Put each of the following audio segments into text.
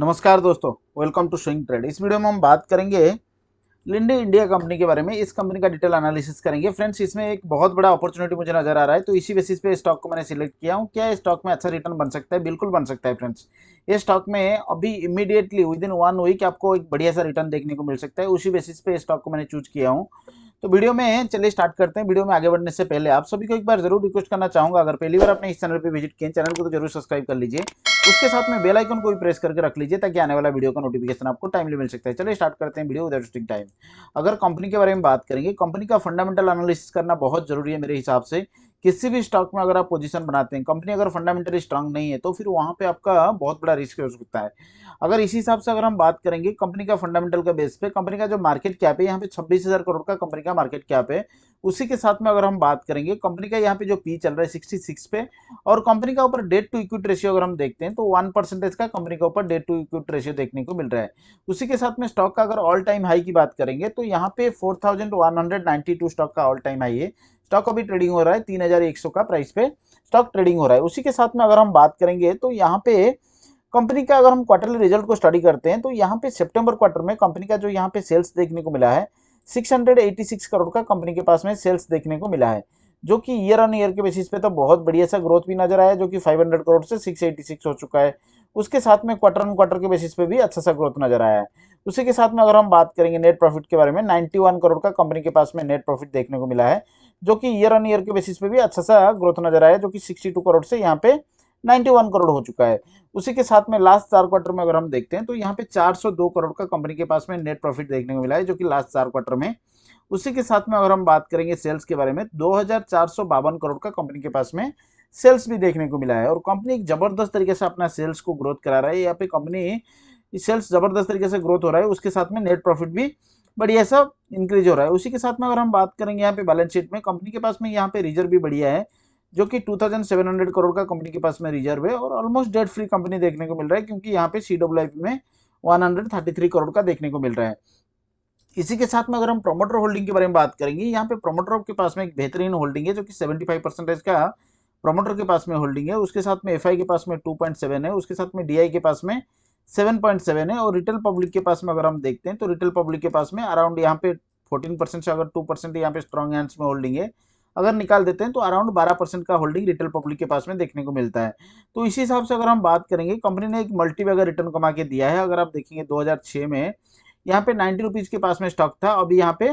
नमस्कार दोस्तों welcome to swing trade इस वीडियो में हम बात करेंगे लिंडे इंडिया कंपनी के बारे में इस कंपनी का डिटेल एनालिसिस करेंगे फ्रेंड्स इसमें एक बहुत बड़ा अपॉर्चुनिटी मुझे नजर आ रहा है तो इसी बेसिस पे स्टॉक को मैंने सिलेक्ट किया हूँ क्या स्टॉक में अच्छा रिटर्न बन सकता है बिल्कुल बन सकता है फ्रेंड्स ये स्टॉक में अभी immediately within one week आपको एक बढ़िया सा रिटर्न देखने को मिल सकता है उसी बेसिस पे स्टॉक को मैंने चूज किया हूँ तो वीडियो में चलिए स्टार्ट करते हैं वीडियो में आगे बढ़ने से पहले आप सभी को एक बार जरूर रिक्वेस्ट करना चाहूँगा अगर पहली बार आपने इस चैनल पर विजिट किए चैनल को तो जरूर सब्सक्राइब कर लीजिए उसके साथ में बेल आइकन को भी प्रेस करके रख लीजिए ताकि आने वाला वीडियो का नोटिफिकेशन आपको टाइमली मिल सकता है चलिए स्टार्ट करते हैं वीडियो विद इंटरेस्टिंग टाइम अगर कंपनी के बारे में बात करेंगे कंपनी का फंडामेंटल एनालिसिस करना बहुत जरूरी है मेरे हिसाब से किसी भी स्टॉक में अगर आप पोजीशन बनाते हैं कंपनी अगर फंडामेंटली स्ट्रांग नहीं है तो फिर वहाँ पे आपका बहुत बड़ा रिस्क हो सकता है अगर इसी हिसाब से अगर हम बात करेंगे कंपनी का फंडामेंटल का बेस पे कंपनी का जो मार्केट कैप है यहाँ पे 26000 करोड़ का कंपनी का मार्केट कैप है उसी के साथ में अगर हम बात करेंगे कंपनी का यहाँ पे जो पी चल रहा है सिक्सटी सिक्स पे और कंपनी का ऊपर डेट टू इक्विट रेशियो अगर हम देखते हैं तो वन परसेंटेज का कंपनी के ऊपर डेट टू इक्विट रेशियो देखने को मिल रहा है उसी के साथ में स्टॉक का अगर ऑल टाइम हाई की बात करेंगे तो यहाँ पे four thousand one hundred two stock का ऑल टाइम हाई है स्टॉक अभी ट्रेडिंग हो रहा है तीन हजार एक सौ का प्राइस पे स्टॉक ट्रेडिंग हो रहा है उसी के साथ में अगर हम बात करेंगे तो यहाँ पे कंपनी का अगर हम क्वार्टरली रिजल्ट को स्टडी करते हैं तो यहाँ पे सितंबर क्वार्टर में कंपनी का जो यहाँ पे सेल्स देखने को मिला है 686 करोड़ का कंपनी के पास में सेल्स देखने को मिला है जो कि ईयर ऑन ईयर के बेसिस पे तो बहुत बढ़िया सा ग्रोथ भी नजर आया जो कि 500 करोड़ से 686 हो चुका है उसके साथ में क्वार्टर ऑन क्वार्टर के बेसिस पे भी अच्छा सा ग्रोथ नजर आया है उसी के साथ में अगर हम बात करेंगे नेट प्रॉफिट के बारे में नाइन्टी करोड़ का कंपनी के पास में नेट प्रॉफिट देखने को मिला है जो कि ईयर ऑन ईयर के बेसिस पे भी अच्छा सा ग्रोथ नजर आया जो कि सिक्सटी करोड़ से यहाँ पे 91 करोड़ हो चुका है उसी के साथ में लास्ट चार क्वार्टर में अगर हम देखते हैं तो यहाँ पे 402 करोड़ का कंपनी के पास में नेट प्रॉफिट देखने को मिला है जो कि लास्ट चार क्वार्टर में उसी के साथ में अगर हम बात करेंगे सेल्स के बारे में दो करोड़ का कंपनी के पास में सेल्स भी देखने को मिला है और कंपनी जबरदस्त तरीके से अपना सेल्स को ग्रोथ करा रहा है यहाँ पे कंपनी सेल्स जबरदस्त तरीके से ग्रोथ हो रहा है उसके साथ में नेट प्रॉफिट भी बढ़िया सा इंक्रीज हो रहा है उसी के साथ में अगर हम बात करेंगे यहाँ पे बैलेंस शीट में कंपनी के पास में यहाँ पे रिजर्व भी बढ़िया है जो कि 2700 करोड़ का कंपनी के पास में रिजर्व है और ऑलमोस्ट डेट फ्री कंपनी देखने को मिल रहा है क्योंकि यहाँ पे सी में 133 करोड़ का देखने को मिल रहा है इसी के साथ में अगर हम प्रोमोटर होल्डिंग के बारे में बात करेंगे यहाँ पे प्रोमोटर के पास में एक बेहतरीन होल्डिंग है जो कि 75 परसेंटेज का प्रोमोटर के पास में होल्डिंग है उसके साथ में एफ के पास में सेवन है उसके साथ में डी के पास में सेवन है और रिटेल पब्लिक के पास में अगर हम देखते हैं तो रिटेल पब्लिक के पास में अराउंड यहाँ पे फोर्टीन से अगर टू परसेंट यहाँ पे स्ट्रॉन्ग हैंड्स में होल्डिंग है अगर निकाल देते हैं तो अराउंड बारह परसेंट का होल्डिंग रिटेल पब्लिक के पास में देखने को मिलता है तो इसी हिसाब से अगर हम बात करेंगे कंपनी ने एक मल्टी वेगर रिटर्न कमा के दिया है अगर आप देखेंगे दो में यहाँ पे नाइन्टी रुपीज़ के पास में स्टॉक था अभी यहाँ पे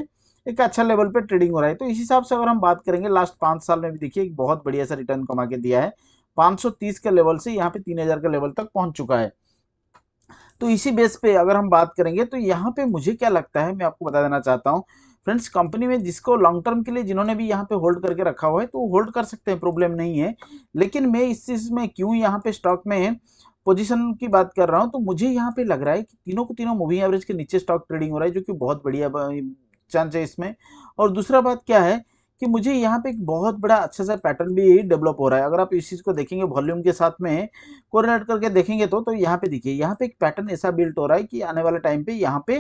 एक अच्छा लेवल पे ट्रेडिंग हो रहा है तो इस हिसाब से अगर हम बात करेंगे लास्ट पाँच साल में भी देखिए एक बहुत बढ़िया सा रिटर्न कमा के दिया है पाँच के लेवल से यहाँ पे तीन के लेवल तक पहुँच चुका है तो इसी बेस पे अगर हम बात करेंगे तो यहाँ पे मुझे क्या लगता है मैं आपको बता देना चाहता हूँ फ्रेंड्स कंपनी में जिसको लॉन्ग टर्म के लिए जिन्होंने भी यहाँ पे होल्ड करके रखा हुआ है तो होल्ड कर सकते हैं प्रॉब्लम नहीं है लेकिन मैं इस चीज़ में क्यों यहाँ पे स्टॉक में पोजीशन की बात कर रहा हूँ तो मुझे यहाँ पे लग रहा है कि तीनों को तीनों मूविंग एवरेज के नीचे स्टॉक ट्रेडिंग हो रहा है जो कि बहुत बढ़िया चांस है इसमें और दूसरा बात क्या है कि मुझे यहाँ पे एक बहुत बड़ा अच्छा सा पैटर्न भी डेवलप हो रहा है अगर आप इस चीज़ को देखेंगे वॉल्यूम के साथ में कोरिलेट करके देखेंगे तो तो यहाँ पे देखिए यहाँ पे एक पैटर्न ऐसा बिल्ट हो रहा है कि आने वाले टाइम पे यहाँ पे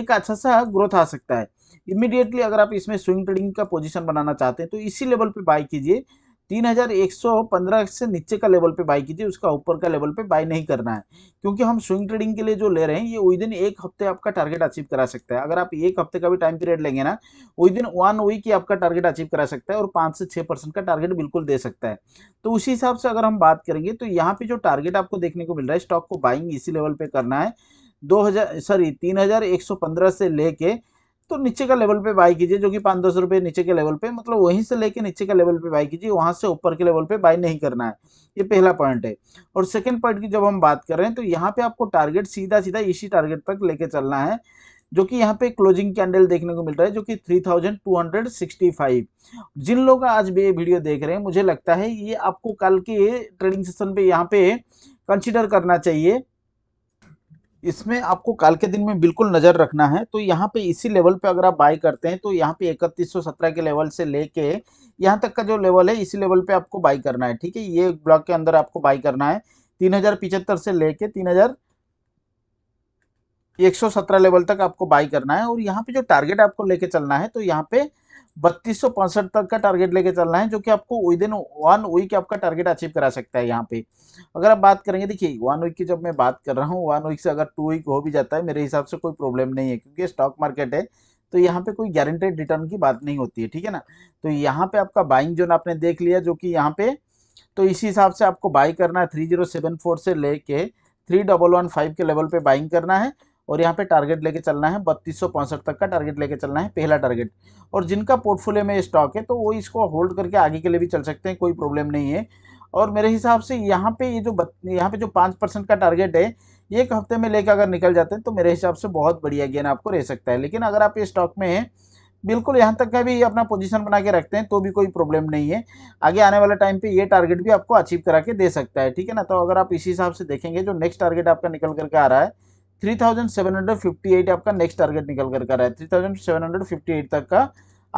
एक अच्छा सा ग्रोथ आ सकता है इमिडिएटली अगर आप इसमें स्विंग ट्रेडिंग का पोजिशन बनाना चाहते हैं तो इसी लेवल पर बाई कीजिए तीन हज़ार एक सौ पंद्रह से नीचे का लेवल पे बाई थी उसका ऊपर का लेवल पे बाई नहीं करना है क्योंकि हम स्विंग ट्रेडिंग के लिए जो ले रहे हैं ये विद इन एक हफ्ते आपका टारगेट अचीव करा सकता है अगर आप एक हफ्ते का भी टाइम पीरियड लेंगे ना विद इन वन वीक ही आपका टारगेट अचीव करा सकता है और पाँच से छः परसेंट का टारगेट बिल्कुल दे सकता है तो उसी हिसाब से अगर हम बात करेंगे तो यहाँ पर जो टारगेट आपको देखने को मिल रहा है स्टॉक को बाइंग इसी लेवल पर करना है दो सॉरी तीन से लेके तो नीचे का लेवल पे बाई कीजिए जो कि पाँच दस रुपये नीचे के लेवल पे मतलब वहीं से लेके नीचे के लेवल पे बाय कीजिए वहाँ से ऊपर के लेवल पे बाय नहीं करना है ये पहला पॉइंट है और सेकंड पॉइंट की जब हम बात कर रहे हैं तो यहाँ पे आपको टारगेट सीधा सीधा इसी टारगेट तक लेके चलना है जो कि यहाँ पे क्लोजिंग कैंडल देखने को मिल रहा है जो कि 3265 जिन लोग आज भी ये वीडियो देख रहे हैं मुझे लगता है ये आपको कल के ट्रेडिंग सेशन पे यहाँ पे कंसिडर करना चाहिए इसमें आपको काल के दिन में बिल्कुल नज़र रखना है तो यहाँ पे इसी लेवल पे अगर आप बाय करते हैं तो यहाँ पे सत्रह के लेवल से लेके यहाँ तक का जो लेवल है इसी लेवल पे आपको बाई करना है ठीक है ये ब्लॉक के अंदर आपको बाई करना है तीन से लेके तीन 117 लेवल तक आपको बाई करना है और यहाँ पे जो टारगेट आपको लेके चलना है तो यहाँ पे बत्तीस सौ तक का टारगेट लेके चलना है जो कि आपको विद इन वन वीक आपका टारगेट अचीव करा सकता है यहाँ पे अगर आप बात करेंगे देखिए वन वीक की जब मैं बात कर रहा हूँ वन वीक से अगर टू वीक हो भी जाता है मेरे हिसाब से कोई प्रॉब्लम नहीं है क्योंकि स्टॉक मार्केट है तो यहाँ पे कोई गारंटेड रिटर्न की बात नहीं होती है ठीक है ना तो यहाँ पे आपका बाइंग जोन आपने देख लिया जो कि यहाँ पे तो इसी हिसाब से आपको बाई करना है थ्री जीरो सेवन फोर से लेके थ्री डबल वन फाइव के लेवल पे बाइंग करना है और यहाँ पे टारगेट लेके चलना है बत्तीस तक का टारगेट लेके चलना है पहला टारगेट और जिनका पोर्टफोलियो में स्टॉक है तो वो इसको होल्ड करके आगे के लिए भी चल सकते हैं कोई प्रॉब्लम नहीं है और मेरे हिसाब से यहाँ पे ये जो यहाँ पे जो पाँच परसेंट का टारगेट है एक हफ्ते में लेकर अगर निकल जाते हैं तो मेरे हिसाब से बहुत बढ़िया गेन आपको रह सकता है लेकिन अगर आप ये स्टॉक में हैं बिल्कुल यहाँ तक का भी अपना पोजीशन बना के रखते हैं तो भी कोई प्रॉब्लम नहीं है आगे आने वाले टाइम पे ये टारगेट भी आपको अचीव करा के दे सकता है ठीक है ना तो अगर आप इसी हिसाब से देखेंगे जो नेक्स्ट टारगेट आपका निकल करके आ रहा है 3758 आपका नेक्स्ट टारगेट निकल कर कर रहा है 3758 तक का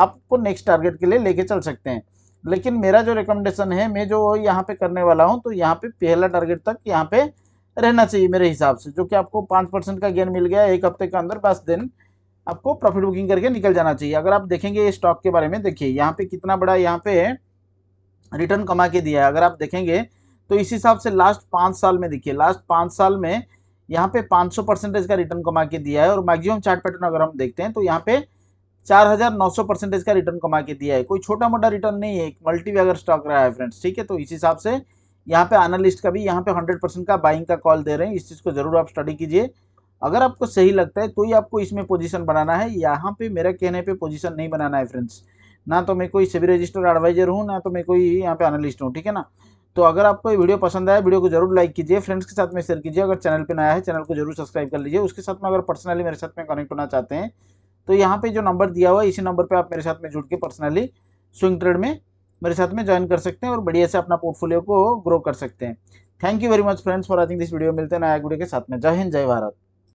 आपको नेक्स्ट टारगेट के लिए लेके चल सकते हैं लेकिन मेरा जो रिकमेंडेशन है मैं जो यहाँ पे करने वाला हूँ तो यहाँ पे पहला टारगेट तक यहाँ पे रहना चाहिए मेरे हिसाब से जो कि आपको पाँच परसेंट का गेन मिल गया एक हफ्ते के अंदर बस दिन आपको प्रॉफिट बुकिंग करके निकल जाना चाहिए अगर आप देखेंगे ये स्टॉक के बारे में देखिए यहाँ पे कितना बड़ा यहाँ पे रिटर्न कमा के दिया है अगर आप देखेंगे तो इस हिसाब से लास्ट पाँच साल में देखिए लास्ट पाँच साल में यहाँ पे 500 परसेंटेज का रिटर्न कमा के दिया है और मैक्सिमम चार्ट पैटर्न अगर हम देखते हैं तो यहाँ पे 4900 परसेंटेज का रिटर्न कमा के दिया है कोई छोटा मोटा रिटर्न नहीं है एक मल्टी अगर स्टॉक रहा है फ्रेंड्स ठीक है तो इस हिसाब से यहाँ पे एनालिस्ट का भी यहाँ पे 100 परसेंट का बाइंग का कॉल दे रहे हैं इस चीज़ को ज़रूर आप स्टडी कीजिए अगर आपको सही लगता है तो ही आपको इसमें पोजिशन बनाना है यहाँ पे मेरा कहने पर पोजिशन नहीं बनाना है फ्रेंड्स ना तो मैं कोई सभी रजिस्टर एडवाइजर हूँ ना तो मैं कोई यहाँ पे एनालिस्ट हूँ ठीक है ना तो अगर आपको ये वीडियो पसंद आया वीडियो को जरूर लाइक कीजिए फ्रेंड्स के साथ में शेयर कीजिए अगर चैनल पर नया है चैनल को जरूर सब्सक्राइब कर लीजिए उसके साथ में अगर पर्सनली मेरे साथ में कनेक्ट होना चाहते हैं तो यहाँ पे जो नंबर दिया हुआ है इसी नंबर पे आप मेरे साथ में जुड़ के पर्सनली स्विंग ट्रेड में मेरे साथ में ज्वाइन कर सकते हैं और बढ़िया से अपना पोर्टफोलियो को ग्रो कर सकते हैं thank you very much friends for watching this video मिलते हैं नया वीडियो के साथ में जय हिंद जय भारत